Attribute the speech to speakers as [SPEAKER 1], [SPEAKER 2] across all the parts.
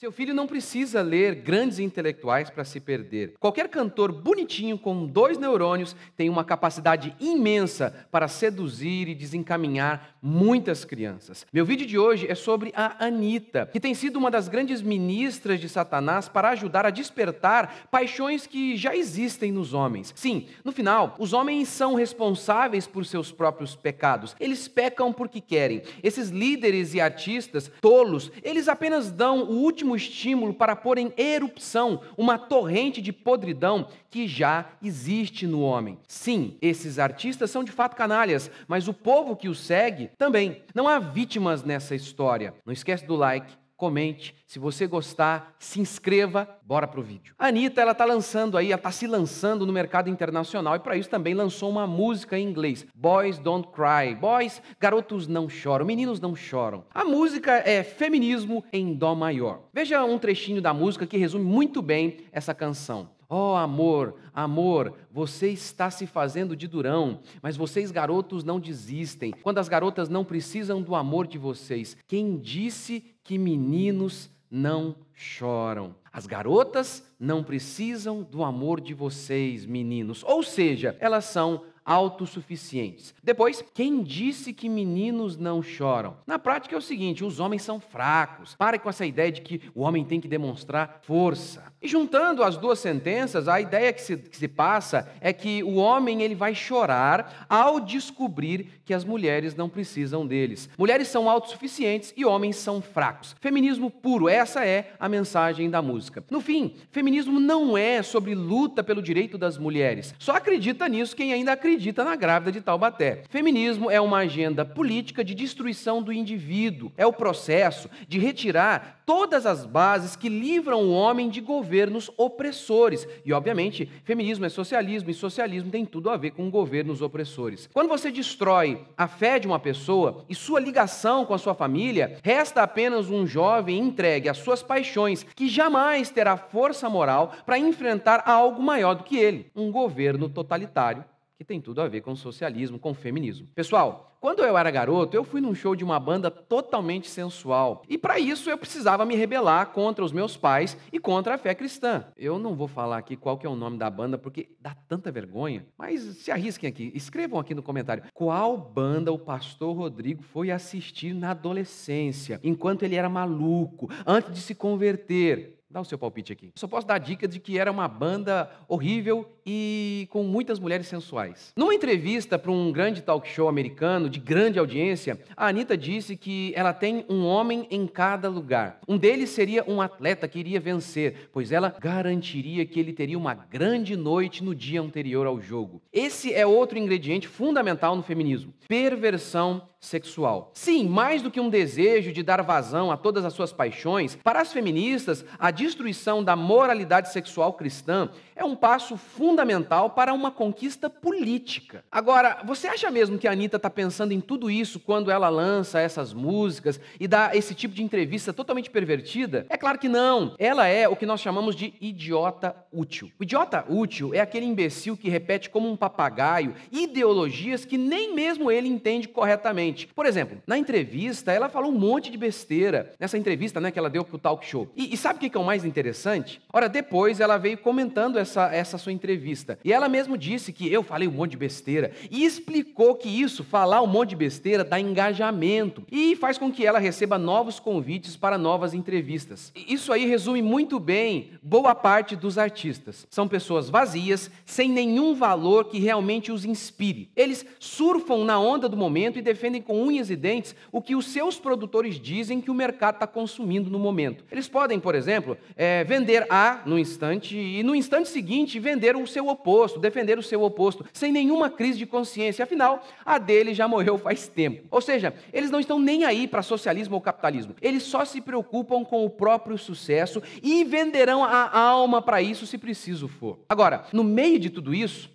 [SPEAKER 1] Seu filho não precisa ler grandes intelectuais para se perder. Qualquer cantor bonitinho com dois neurônios tem uma capacidade imensa para seduzir e desencaminhar muitas crianças. Meu vídeo de hoje é sobre a Anitta, que tem sido uma das grandes ministras de Satanás para ajudar a despertar paixões que já existem nos homens. Sim, no final, os homens são responsáveis por seus próprios pecados. Eles pecam porque querem. Esses líderes e artistas tolos, eles apenas dão o último ótimo estímulo para pôr em erupção uma torrente de podridão que já existe no homem. Sim, esses artistas são de fato canalhas, mas o povo que os segue também. Não há vítimas nessa história. Não esquece do like comente. Se você gostar, se inscreva. Bora pro vídeo. A Anitta, ela tá lançando aí, ela tá se lançando no mercado internacional e para isso também lançou uma música em inglês, Boys Don't Cry. Boys, garotos não choram, meninos não choram. A música é feminismo em dó maior. Veja um trechinho da música que resume muito bem essa canção. Oh, amor, amor, você está se fazendo de durão, mas vocês garotos não desistem. Quando as garotas não precisam do amor de vocês, quem disse que meninos não choram. As garotas não precisam do amor de vocês, meninos. Ou seja, elas são autossuficientes. Depois, quem disse que meninos não choram? Na prática é o seguinte: os homens são fracos. Pare com essa ideia de que o homem tem que demonstrar força. E juntando as duas sentenças, a ideia que se, que se passa é que o homem ele vai chorar ao descobrir que as mulheres não precisam deles. Mulheres são autossuficientes e homens são fracos. Feminismo puro, essa é a mensagem da música. No fim, feminismo não é sobre luta pelo direito das mulheres. Só acredita nisso quem ainda acredita acredita na grávida de Taubaté. Feminismo é uma agenda política de destruição do indivíduo. É o processo de retirar todas as bases que livram o homem de governos opressores. E, obviamente, feminismo é socialismo e socialismo tem tudo a ver com governos opressores. Quando você destrói a fé de uma pessoa e sua ligação com a sua família, resta apenas um jovem entregue às suas paixões que jamais terá força moral para enfrentar algo maior do que ele um governo totalitário que tem tudo a ver com socialismo, com feminismo. Pessoal, quando eu era garoto, eu fui num show de uma banda totalmente sensual. E para isso eu precisava me rebelar contra os meus pais e contra a fé cristã. Eu não vou falar aqui qual que é o nome da banda porque dá tanta vergonha, mas se arrisquem aqui, escrevam aqui no comentário qual banda o pastor Rodrigo foi assistir na adolescência, enquanto ele era maluco, antes de se converter. Dá o seu palpite aqui. Só posso dar a dica de que era uma banda horrível e com muitas mulheres sensuais. Numa entrevista para um grande talk show americano de grande audiência, a Anitta disse que ela tem um homem em cada lugar. Um deles seria um atleta que iria vencer, pois ela garantiria que ele teria uma grande noite no dia anterior ao jogo. Esse é outro ingrediente fundamental no feminismo: perversão sexual. Sim, mais do que um desejo de dar vazão a todas as suas paixões, para as feministas, a destruição da moralidade sexual cristã é um passo fundamental para uma conquista política. Agora, você acha mesmo que a Anitta está pensando em tudo isso quando ela lança essas músicas e dá esse tipo de entrevista totalmente pervertida? É claro que não. Ela é o que nós chamamos de idiota útil. O idiota útil é aquele imbecil que repete como um papagaio ideologias que nem mesmo ele entende corretamente. Por exemplo, na entrevista, ela falou um monte de besteira. Nessa entrevista né, que ela deu para o talk show. E, e sabe o que é o mais interessante? Ora, depois ela veio comentando essa, essa sua entrevista. E ela mesmo disse que eu falei um monte de besteira. E explicou que isso, falar um monte de besteira, dá engajamento. E faz com que ela receba novos convites para novas entrevistas. isso aí resume muito bem boa parte dos artistas. São pessoas vazias, sem nenhum valor que realmente os inspire. Eles surfam na onda do momento e defendem com unhas e dentes o que os seus produtores dizem que o mercado está consumindo no momento. Eles podem, por exemplo, é, vender A no instante e no instante seguinte vender o seu oposto, defender o seu oposto, sem nenhuma crise de consciência. Afinal, a dele já morreu faz tempo. Ou seja, eles não estão nem aí para socialismo ou capitalismo. Eles só se preocupam com o próprio sucesso e venderão a alma para isso se preciso for. Agora, no meio de tudo isso,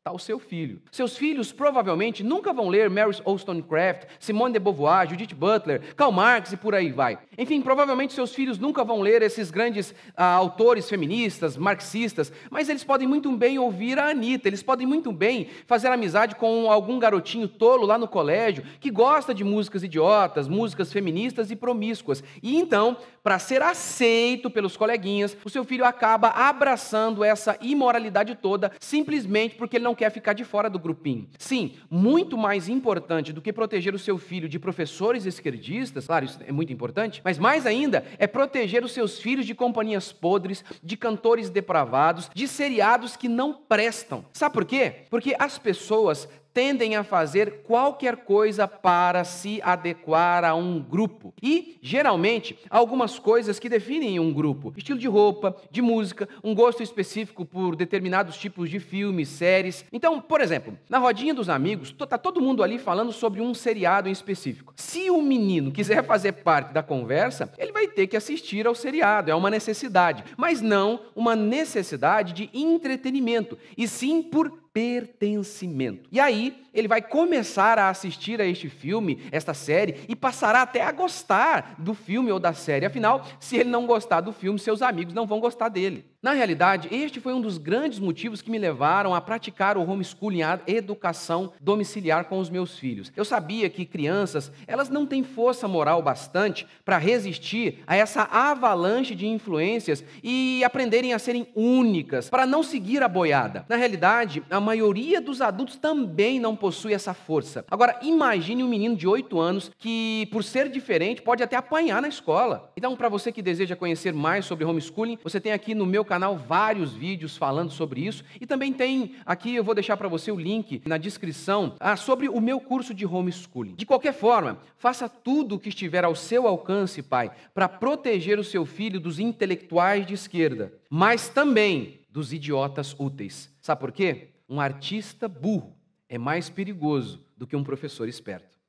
[SPEAKER 1] está o seu filho. Seus filhos provavelmente nunca vão ler Mary Wollstonecraft, Simone de Beauvoir, Judith Butler, Karl Marx e por aí vai. Enfim, provavelmente seus filhos nunca vão ler esses grandes ah, autores feministas, marxistas, mas eles podem muito bem ouvir a Anitta, eles podem muito bem fazer amizade com algum garotinho tolo lá no colégio que gosta de músicas idiotas, músicas feministas e promíscuas. E então, para ser aceito pelos coleguinhas, o seu filho acaba abraçando essa imoralidade toda simplesmente porque ele não não quer ficar de fora do grupinho. Sim, muito mais importante do que proteger o seu filho de professores esquerdistas, claro, isso é muito importante, mas mais ainda é proteger os seus filhos de companhias podres, de cantores depravados, de seriados que não prestam. Sabe por quê? Porque as pessoas tendem a fazer qualquer coisa para se adequar a um grupo. E, geralmente, algumas coisas que definem um grupo: estilo de roupa, de música, um gosto específico por determinados tipos de filmes, séries. Então, por exemplo, na rodinha dos amigos, está todo mundo ali falando sobre um seriado em específico. Se o menino quiser fazer parte da conversa, ele vai ter que assistir ao seriado, é uma necessidade, mas não uma necessidade de entretenimento, e sim por pertencimento. E aí, ele vai começar a assistir a este filme, esta série, e passará até a gostar do filme ou da série. Afinal, se ele não gostar do filme, seus amigos não vão gostar dele. Na realidade, este foi um dos grandes motivos que me levaram a praticar o homeschooling, a educação domiciliar com os meus filhos. Eu sabia que crianças, elas não têm força moral bastante para resistir a essa avalanche de influências e aprenderem a serem únicas, para não seguir a boiada. Na realidade, a maioria dos adultos também não possui essa força. Agora, imagine um menino de 8 anos que, por ser diferente, pode até apanhar na escola. Então, para você que deseja conhecer mais sobre homeschooling, você tem aqui no meu canal vários vídeos falando sobre isso e também tem aqui eu vou deixar para você o link na descrição ah, sobre o meu curso de homeschooling. De qualquer forma, faça tudo o que estiver ao seu alcance, pai, para proteger o seu filho dos intelectuais de esquerda, mas também dos idiotas úteis. Sabe por quê? Um artista burro é mais perigoso do que um professor esperto.